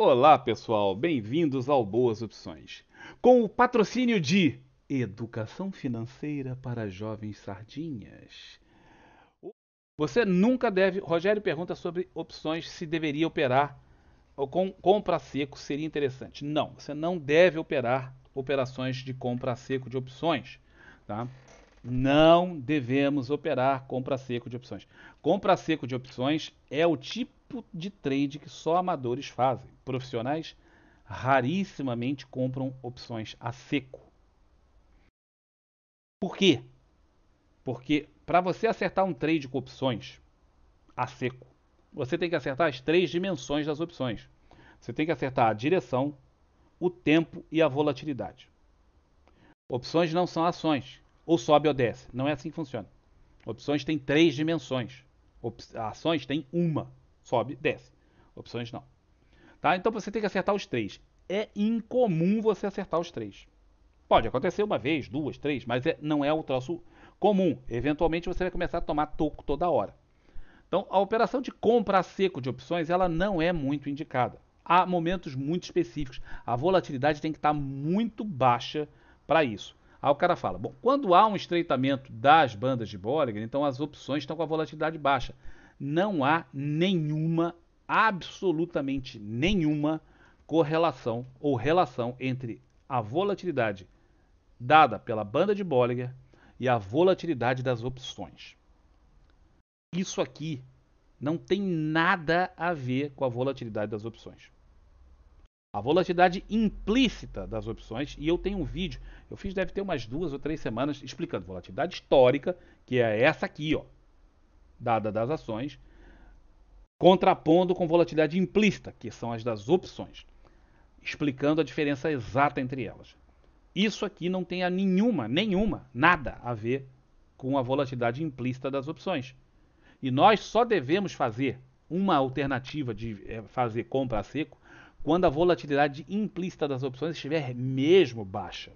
Olá, pessoal, bem-vindos ao Boas Opções. Com o patrocínio de Educação Financeira para Jovens Sardinhas. Você nunca deve. Rogério pergunta sobre opções se deveria operar ou com compra seco seria interessante. Não, você não deve operar operações de compra seco de opções, tá? Não devemos operar compra seco de opções. Compra seco de opções é o tipo tipo de trade que só amadores fazem. Profissionais rarissimamente compram opções a seco. Por quê? Porque para você acertar um trade com opções a seco, você tem que acertar as três dimensões das opções. Você tem que acertar a direção, o tempo e a volatilidade. Opções não são ações, ou sobe ou desce. Não é assim que funciona. Opções têm três dimensões, ações têm uma sobe, desce. Opções não. Tá? Então você tem que acertar os três. É incomum você acertar os três. Pode acontecer uma vez, duas, três, mas é, não é o troço comum. Eventualmente você vai começar a tomar toco toda hora. Então, a operação de compra a seco de opções, ela não é muito indicada. Há momentos muito específicos. A volatilidade tem que estar muito baixa para isso. Aí o cara fala, bom, quando há um estreitamento das bandas de Bollinger, então as opções estão com a volatilidade baixa não há nenhuma, absolutamente nenhuma correlação ou relação entre a volatilidade dada pela banda de Bollinger e a volatilidade das opções. Isso aqui não tem nada a ver com a volatilidade das opções. A volatilidade implícita das opções, e eu tenho um vídeo, eu fiz deve ter umas duas ou três semanas explicando volatilidade histórica, que é essa aqui, ó, dada das ações, contrapondo com volatilidade implícita, que são as das opções, explicando a diferença exata entre elas. Isso aqui não tem a nenhuma, nenhuma, nada a ver com a volatilidade implícita das opções. E nós só devemos fazer uma alternativa de é, fazer compra a seco quando a volatilidade implícita das opções estiver mesmo baixa.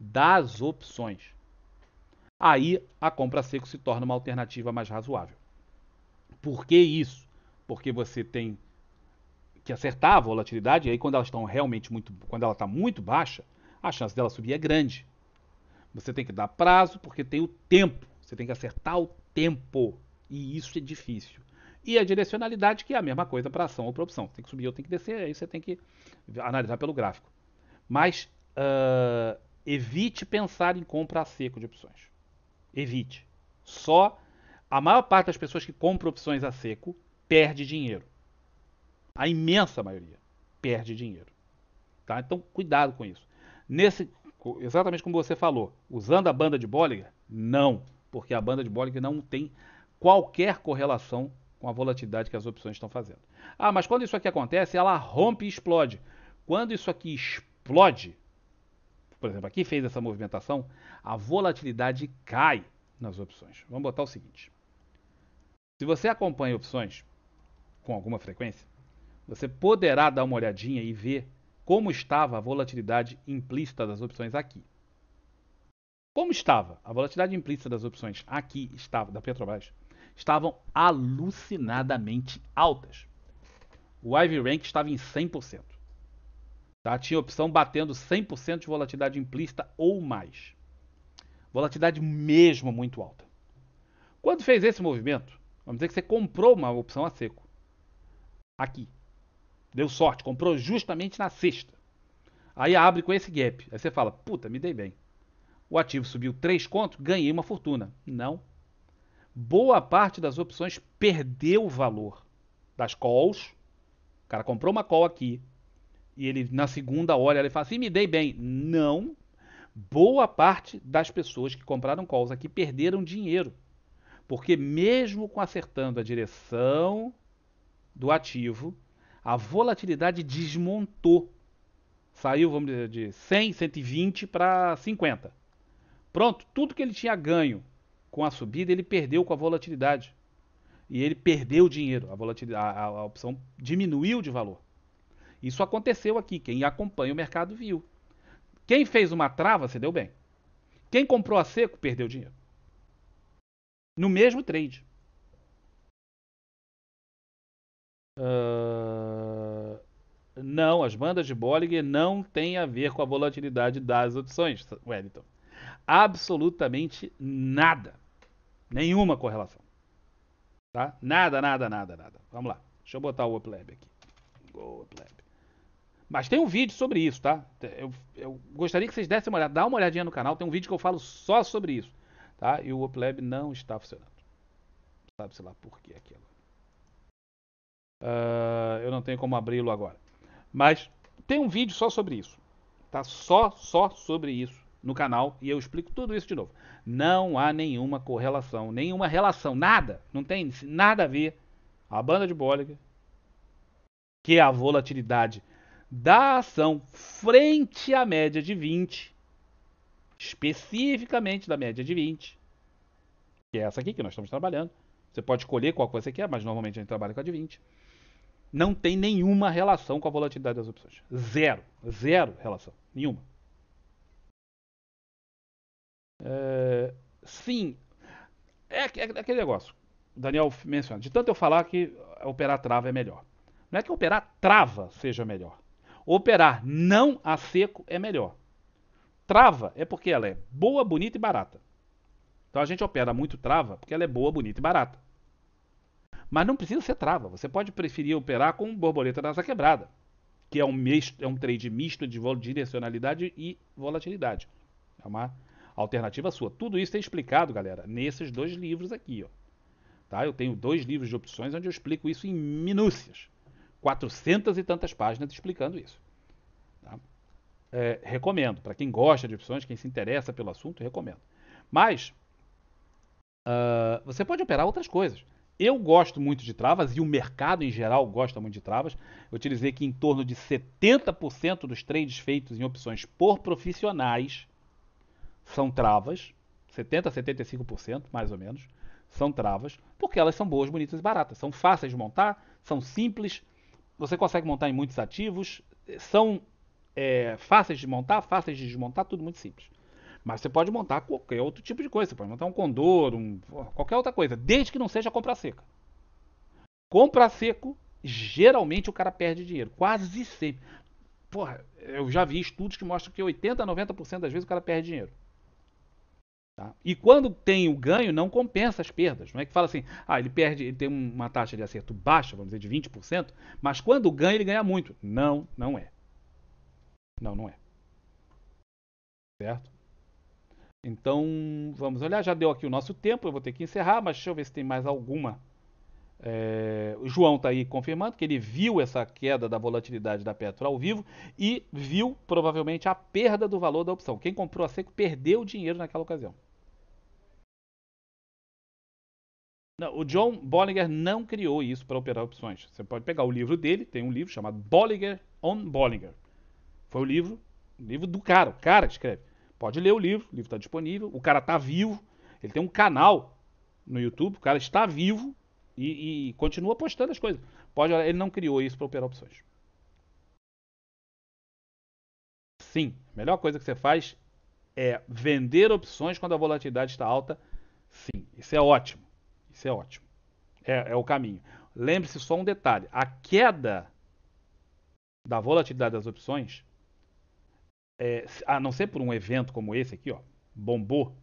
Das opções aí a compra seco se torna uma alternativa mais razoável. Por que isso? Porque você tem que acertar a volatilidade, e aí quando elas estão realmente muito. quando ela está muito baixa, a chance dela subir é grande. Você tem que dar prazo, porque tem o tempo. Você tem que acertar o tempo. E isso é difícil. E a direcionalidade, que é a mesma coisa para ação ou para opção. tem que subir ou tem que descer, aí você tem que analisar pelo gráfico. Mas uh, evite pensar em compra a seco de opções evite. Só a maior parte das pessoas que compram opções a seco perde dinheiro. A imensa maioria perde dinheiro. Tá? Então, cuidado com isso. Nesse, exatamente como você falou, usando a banda de Bollinger, não, porque a banda de Bollinger não tem qualquer correlação com a volatilidade que as opções estão fazendo. Ah, mas quando isso aqui acontece, ela rompe e explode. Quando isso aqui explode, por exemplo, aqui fez essa movimentação, a volatilidade cai nas opções. Vamos botar o seguinte: se você acompanha opções com alguma frequência, você poderá dar uma olhadinha e ver como estava a volatilidade implícita das opções aqui. Como estava? A volatilidade implícita das opções aqui estava da Petrobras estavam alucinadamente altas. O Ivy Rank estava em 100%. Tá? Tinha opção batendo 100% de volatilidade implícita ou mais. Volatilidade mesmo muito alta. Quando fez esse movimento, vamos dizer que você comprou uma opção a seco. Aqui. Deu sorte, comprou justamente na sexta. Aí abre com esse gap. Aí você fala: puta, me dei bem. O ativo subiu 3 contos, ganhei uma fortuna. Não. Boa parte das opções perdeu o valor das calls. O cara comprou uma call aqui, e ele na segunda olha ele fala assim: me dei bem. Não. Boa parte das pessoas que compraram calls aqui perderam dinheiro. Porque mesmo com acertando a direção do ativo, a volatilidade desmontou. Saiu, vamos dizer, de 100, 120 para 50. Pronto, tudo que ele tinha ganho com a subida, ele perdeu com a volatilidade. E ele perdeu dinheiro. A volatilidade, a, a opção diminuiu de valor. Isso aconteceu aqui. Quem acompanha o mercado viu. Quem fez uma trava você deu bem. Quem comprou a seco perdeu dinheiro. No mesmo trade. Uh... Não, as bandas de Bollinger não têm a ver com a volatilidade das opções, Wellington. Absolutamente nada. Nenhuma correlação. Tá? Nada, nada, nada, nada. Vamos lá. Deixa eu botar o Uplab aqui. Go Uplab. Mas tem um vídeo sobre isso, tá? Eu, eu gostaria que vocês dessem uma olhada, dá uma olhadinha no canal, tem um vídeo que eu falo só sobre isso, tá? E o WebLab não está funcionando. Sabe-se lá por que aquilo. Uh, eu não tenho como abri-lo agora. Mas tem um vídeo só sobre isso, tá? Só, só sobre isso no canal e eu explico tudo isso de novo. Não há nenhuma correlação, nenhuma relação, nada, não tem nada a ver a banda de Bollinger, que é a volatilidade da ação frente à média de 20, especificamente da média de 20, que é essa aqui que nós estamos trabalhando. Você pode escolher qual que você quer, mas normalmente a gente trabalha com a de 20. Não tem nenhuma relação com a volatilidade das opções. Zero. Zero relação. Nenhuma. É, sim. É, é, é aquele negócio. O Daniel menciona. De tanto eu falar que operar trava é melhor. Não é que operar trava seja melhor. Operar não a seco é melhor. Trava é porque ela é boa, bonita e barata. Então a gente opera muito trava porque ela é boa, bonita e barata. Mas não precisa ser trava. Você pode preferir operar com borboleta nasa quebrada, que é um, misto, é um trade misto de direcionalidade e volatilidade. É uma alternativa sua. Tudo isso é explicado, galera, nesses dois livros aqui. Ó. Tá? Eu tenho dois livros de opções onde eu explico isso em minúcias. 400 e tantas páginas explicando isso. Tá? É, recomendo. Para quem gosta de opções, quem se interessa pelo assunto, recomendo. Mas uh, você pode operar outras coisas. Eu gosto muito de travas e o mercado em geral gosta muito de travas. Eu te dizer que em torno de 70% dos trades feitos em opções por profissionais são travas. 70% a 75%, mais ou menos, são travas, porque elas são boas, bonitas e baratas. São fáceis de montar, são simples, você consegue montar em muitos ativos, eh, são é, fáceis de montar, fáceis de desmontar, tudo muito simples. Mas você pode montar qualquer outro tipo de coisa, você pode montar um condor, um, qualquer outra coisa, desde que não seja compra seca. Compra seco, geralmente o cara perde dinheiro, quase sempre. Porra, eu já vi estudos que mostram que 80 a 90% das vezes o cara perde dinheiro. Tá? E quando tem o ganho, não compensa as perdas. Não é que fala assim, ah, ele perde, ele tem uma taxa de acerto baixa, vamos dizer, de 20%, mas quando ganha, ele ganha muito. Não, não é. Não, não é. Certo? Então, vamos olhar, já deu aqui o nosso tempo, eu vou ter que encerrar, mas deixa eu ver se tem mais alguma. É, o João está aí confirmando que ele viu essa queda da volatilidade da Petro ao vivo e viu provavelmente a perda do valor da opção. Quem comprou a seco perdeu dinheiro naquela ocasião. Não, o John Bollinger não criou isso para operar opções. Você pode pegar o livro dele, tem um livro chamado Bollinger on Bollinger. Foi o livro, livro do cara, o cara que escreve. Pode ler o livro, o livro está disponível, o cara está vivo, ele tem um canal no YouTube, o cara está vivo e, e continua postando as coisas. Pode olhar, ele não criou isso para operar opções. Sim, a melhor coisa que você faz é vender opções quando a volatilidade está alta. Sim, isso é ótimo. Isso é ótimo. É, é o caminho. Lembre-se só um detalhe: a queda da volatilidade das opções, é, a não ser por um evento como esse aqui, ó, bombou,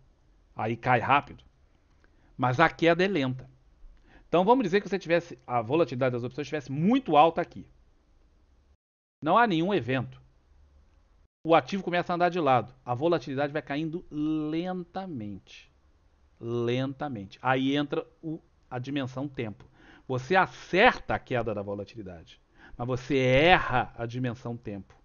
aí cai rápido, mas a queda é lenta. Então vamos dizer que você tivesse a volatilidade das opções estivesse muito alta aqui. Não há nenhum evento. O ativo começa a andar de lado, a volatilidade vai caindo lentamente lentamente. Aí entra o, a dimensão tempo. Você acerta a queda da volatilidade, mas você erra a dimensão tempo.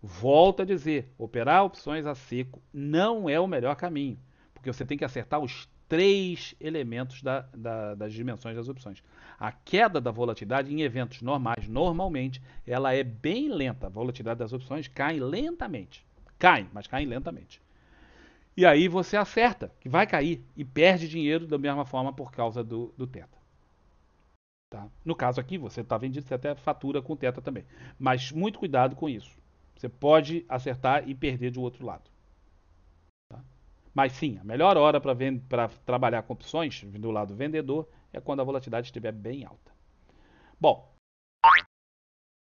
Volto a dizer, operar opções a seco não é o melhor caminho, porque você tem que acertar os três elementos da, da, das dimensões das opções. A queda da volatilidade em eventos normais, normalmente, ela é bem lenta. A volatilidade das opções cai lentamente. Cai, mas cai lentamente. E aí você acerta, que vai cair, e perde dinheiro da mesma forma por causa do, do teta. Tá? No caso aqui, você está vendido, você até fatura com teta também. Mas muito cuidado com isso. Você pode acertar e perder do outro lado. Tá? Mas sim, a melhor hora para trabalhar com opções do lado vendedor é quando a volatilidade estiver bem alta. Bom,